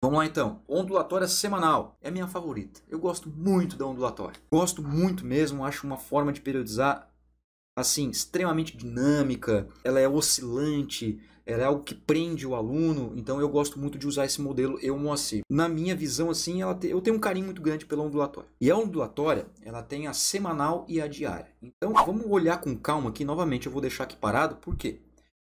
Vamos lá então, ondulatória semanal é minha favorita. Eu gosto muito da ondulatória. Gosto muito mesmo, acho uma forma de periodizar assim extremamente dinâmica, ela é oscilante, ela é algo que prende o aluno, então eu gosto muito de usar esse modelo eu Moacir. Na minha visão assim, ela te... eu tenho um carinho muito grande pela ondulatória. E a ondulatória, ela tem a semanal e a diária. Então vamos olhar com calma aqui novamente, eu vou deixar aqui parado, por quê?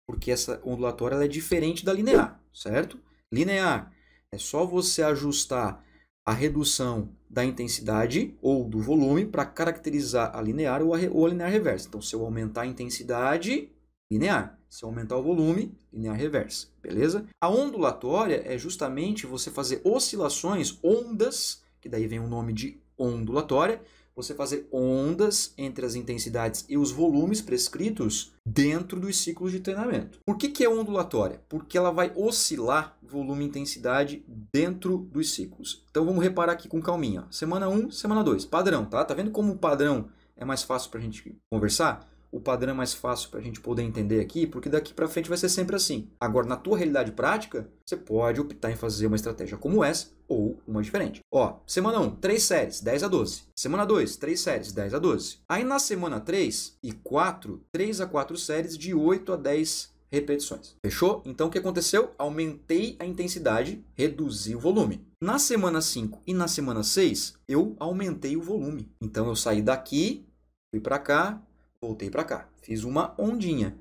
Porque essa ondulatória é diferente da linear, certo? Linear é só você ajustar a redução da intensidade ou do volume para caracterizar a linear ou a, ou a linear reversa. Então, se eu aumentar a intensidade, linear. Se eu aumentar o volume, linear reversa, beleza? A ondulatória é justamente você fazer oscilações, ondas, que daí vem o nome de ondulatória, você fazer ondas entre as intensidades e os volumes prescritos dentro dos ciclos de treinamento. Por que, que é ondulatória? Porque ela vai oscilar volume e intensidade dentro dos ciclos. Então vamos reparar aqui com calminha. Semana 1, semana 2, padrão, tá? Tá vendo como o padrão é mais fácil para a gente conversar? O padrão é mais fácil para a gente poder entender aqui, porque daqui para frente vai ser sempre assim. Agora, na tua realidade prática, você pode optar em fazer uma estratégia como essa ou uma diferente. Ó, semana 1, 3 séries, 10 a 12. Semana 2, 3 séries, 10 a 12. Aí na semana 3 e 4, 3 a 4 séries de 8 a 10 repetições. Fechou? Então o que aconteceu? Aumentei a intensidade, reduzi o volume. Na semana 5 e na semana 6, eu aumentei o volume. Então eu saí daqui, fui para cá, voltei para cá. Fiz uma ondinha.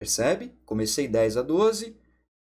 Percebe? Comecei 10 a 12,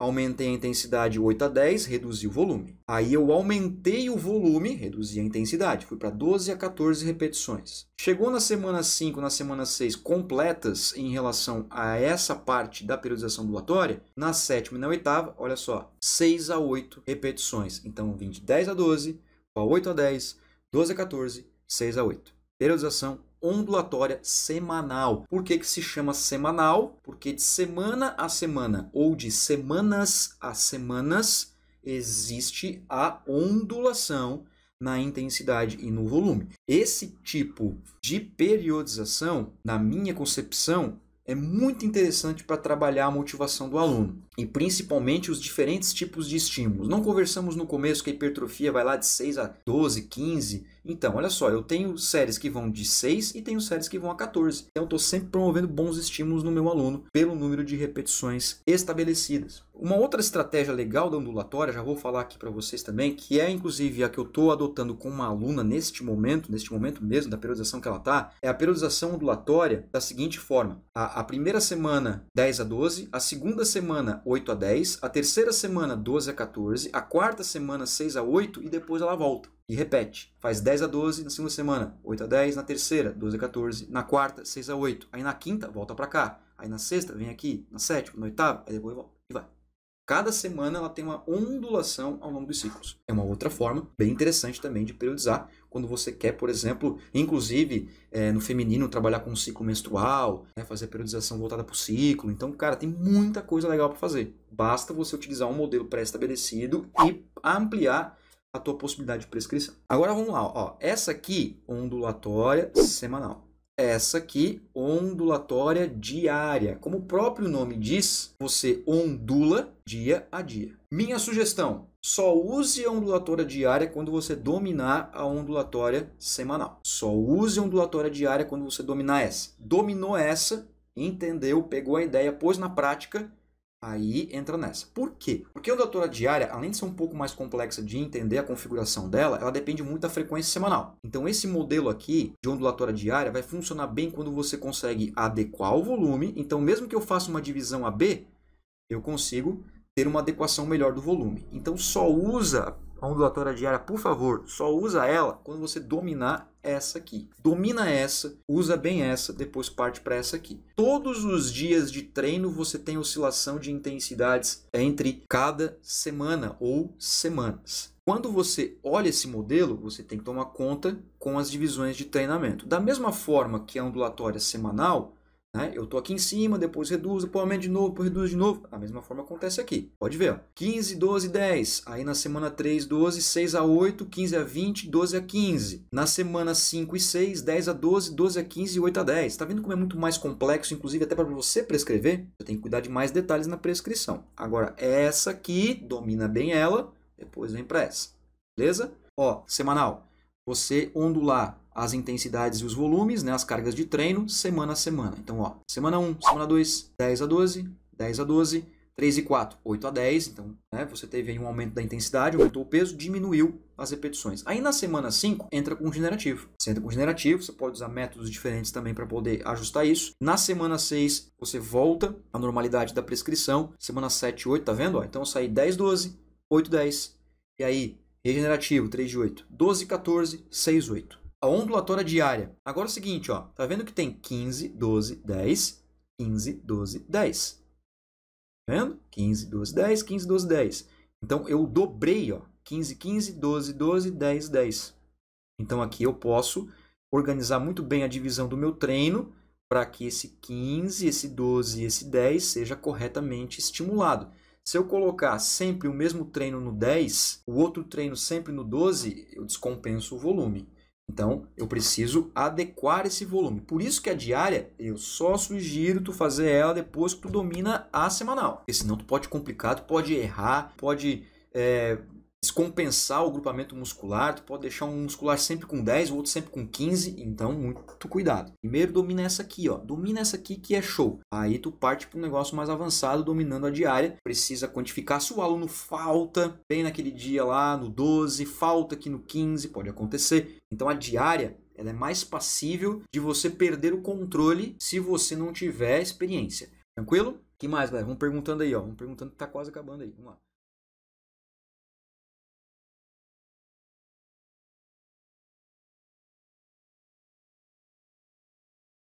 Aumentei a intensidade 8 a 10, reduzi o volume. Aí eu aumentei o volume, reduzi a intensidade, fui para 12 a 14 repetições. Chegou na semana 5, na semana 6 completas em relação a essa parte da periodização ondulatória, na sétima e na oitava, olha só, 6 a 8 repetições. Então vim de 10 a 12, para 8 a 10, 12 a 14, 6 a 8. Periodização ondulatória semanal. Por que, que se chama semanal? porque de semana a semana ou de semanas a semanas existe a ondulação na intensidade e no volume. Esse tipo de periodização, na minha concepção, é muito interessante para trabalhar a motivação do aluno e principalmente os diferentes tipos de estímulos. Não conversamos no começo que a hipertrofia vai lá de 6 a 12, 15. Então, olha só, eu tenho séries que vão de 6 e tenho séries que vão a 14. Então, eu estou sempre promovendo bons estímulos no meu aluno pelo número de repetições estabelecidas. Uma outra estratégia legal da ondulatória, já vou falar aqui para vocês também, que é inclusive a que eu estou adotando com uma aluna neste momento, neste momento mesmo da periodização que ela está, é a periodização ondulatória da seguinte forma: a, a primeira semana 10 a 12, a segunda semana 8 a 10, a terceira semana 12 a 14, a quarta semana 6 a 8 e depois ela volta. E repete. Faz 10 a 12 na segunda semana, 8 a 10, na terceira, 12 a 14, na quarta, 6 a 8. Aí na quinta, volta para cá. Aí na sexta, vem aqui, na sétima, na oitava, aí depois volta e vai. Cada semana ela tem uma ondulação ao longo dos ciclos. É uma outra forma bem interessante também de periodizar, quando você quer, por exemplo, inclusive é, no feminino, trabalhar com o ciclo menstrual, né, fazer a periodização voltada para o ciclo. Então, cara, tem muita coisa legal para fazer. Basta você utilizar um modelo pré-estabelecido e ampliar a tua possibilidade de prescrição. Agora vamos lá, ó. Essa aqui, ondulatória semanal essa aqui, ondulatória diária. Como o próprio nome diz, você ondula dia a dia. Minha sugestão: só use a ondulatória diária quando você dominar a ondulatória semanal. Só use a ondulatória diária quando você dominar essa. Dominou essa, entendeu, pegou a ideia, pôs na prática aí entra nessa. Por quê? Porque a ondulatória diária, além de ser um pouco mais complexa de entender a configuração dela, ela depende muito da frequência semanal. Então esse modelo aqui de ondulatória diária vai funcionar bem quando você consegue adequar o volume. Então mesmo que eu faça uma divisão a B, eu consigo ter uma adequação melhor do volume. Então só usa a ondulatória diária, por favor, só usa ela quando você dominar essa aqui. Domina essa, usa bem essa, depois parte para essa aqui. Todos os dias de treino você tem oscilação de intensidades entre cada semana ou semanas. Quando você olha esse modelo, você tem que tomar conta com as divisões de treinamento. Da mesma forma que a ondulatória semanal, né? Eu estou aqui em cima, depois reduzo, depois aumento de novo, depois reduzo de novo. A mesma forma acontece aqui. Pode ver. Ó. 15, 12, 10. Aí na semana 3, 12, 6 a 8, 15 a 20, 12 a 15. Na semana 5 e 6, 10 a 12, 12 a 15 e 8 a 10. Está vendo como é muito mais complexo, inclusive até para você prescrever? Você tem que cuidar de mais detalhes na prescrição. Agora, essa aqui, domina bem ela, depois vem para essa. Beleza? Ó, semanal. Você ondular as intensidades e os volumes, né, as cargas de treino, semana a semana. Então, ó, semana 1, semana 2, 10 a 12, 10 a 12, 3 e 4, 8 a 10. Então, né, você teve aí um aumento da intensidade, aumentou o peso, diminuiu as repetições. Aí na semana 5, entra com o generativo. Você entra com o generativo, você pode usar métodos diferentes também para poder ajustar isso. Na semana 6, você volta à normalidade da prescrição. Semana 7 e 8, tá vendo? Ó, então, eu saí 10, 12, 8, 10. E aí, regenerativo, 3 de 8, 12, 14, 6, 8 a ondulatória diária. Agora é o seguinte, ó, tá vendo que tem 15, 12, 10, 15, 12, 10. Tá vendo? 15, 12, 10, 15, 12, 10. Então, eu dobrei, ó, 15, 15, 12, 12, 10, 10. Então, aqui eu posso organizar muito bem a divisão do meu treino para que esse 15, esse 12 e esse 10 seja corretamente estimulado. Se eu colocar sempre o mesmo treino no 10, o outro treino sempre no 12, eu descompenso o volume. Então, eu preciso adequar esse volume. Por isso que a diária, eu só sugiro tu fazer ela depois que tu domina a semanal. Porque senão tu pode complicar, tu pode errar, pode é, descompensar o grupamento muscular, tu pode deixar um muscular sempre com 10, o outro sempre com 15, então muito cuidado. Primeiro domina essa aqui, ó. Domina essa aqui que é show. Aí tu parte para um negócio mais avançado, dominando a diária. Precisa quantificar se o aluno falta bem naquele dia lá no 12, falta aqui no 15, pode acontecer. Então a diária ela é mais passível de você perder o controle se você não tiver experiência. Tranquilo? que mais, galera? Vamos perguntando aí, ó. Vamos perguntando que tá quase acabando aí. Vamos lá.